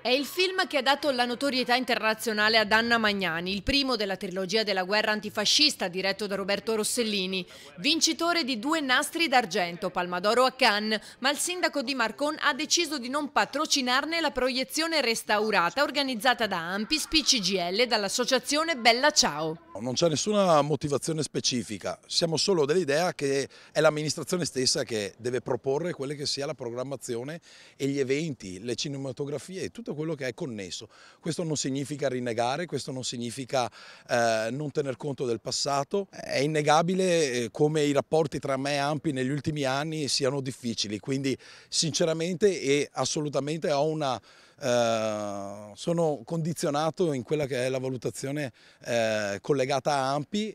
È il film che ha dato la notorietà internazionale ad Anna Magnani, il primo della trilogia della guerra antifascista diretto da Roberto Rossellini, vincitore di due nastri d'argento, Palmadoro a Cannes, ma il sindaco di Marcon ha deciso di non patrocinarne la proiezione restaurata organizzata da Ampis, PCGL e dall'associazione Bella Ciao. Non c'è nessuna motivazione specifica, siamo solo dell'idea che è l'amministrazione stessa che deve proporre quella che sia la programmazione e gli eventi, le cinematografie e tutto tutto quello che è connesso. Questo non significa rinnegare, questo non significa eh, non tener conto del passato. È innegabile eh, come i rapporti tra me e Ampi negli ultimi anni siano difficili, quindi sinceramente e assolutamente ho una... Eh, sono condizionato in quella che è la valutazione eh, collegata a Ampi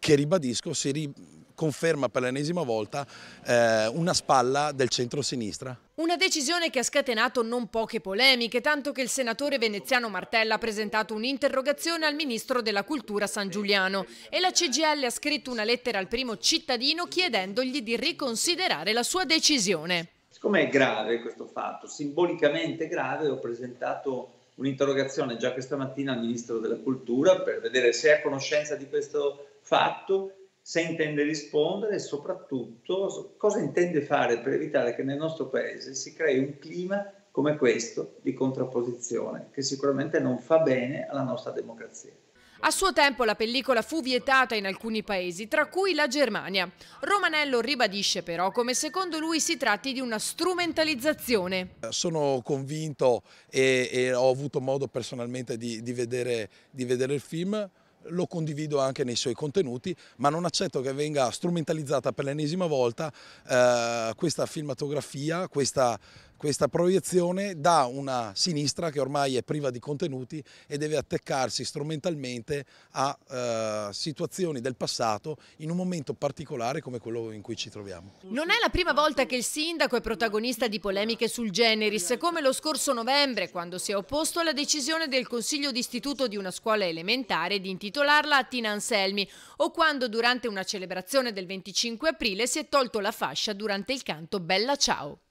che ribadisco si, ri, conferma per l'ennesima volta eh, una spalla del centro-sinistra. Una decisione che ha scatenato non poche polemiche, tanto che il senatore veneziano Martella ha presentato un'interrogazione al ministro della cultura San Giuliano e la CGL ha scritto una lettera al primo cittadino chiedendogli di riconsiderare la sua decisione. Siccome è grave questo fatto, simbolicamente grave, ho presentato un'interrogazione già questa mattina al ministro della cultura per vedere se è a conoscenza di questo fatto se intende rispondere e soprattutto cosa intende fare per evitare che nel nostro paese si crei un clima come questo di contrapposizione che sicuramente non fa bene alla nostra democrazia. A suo tempo la pellicola fu vietata in alcuni paesi, tra cui la Germania. Romanello ribadisce però come secondo lui si tratti di una strumentalizzazione. Sono convinto e, e ho avuto modo personalmente di, di, vedere, di vedere il film, lo condivido anche nei suoi contenuti, ma non accetto che venga strumentalizzata per l'ennesima volta eh, questa filmatografia, questa questa proiezione da una sinistra che ormai è priva di contenuti e deve attaccarsi strumentalmente a eh, situazioni del passato in un momento particolare come quello in cui ci troviamo. Non è la prima volta che il sindaco è protagonista di polemiche sul generis, come lo scorso novembre quando si è opposto alla decisione del Consiglio d'Istituto di una scuola elementare di intitolarla a Tina Anselmi o quando durante una celebrazione del 25 aprile si è tolto la fascia durante il canto Bella Ciao.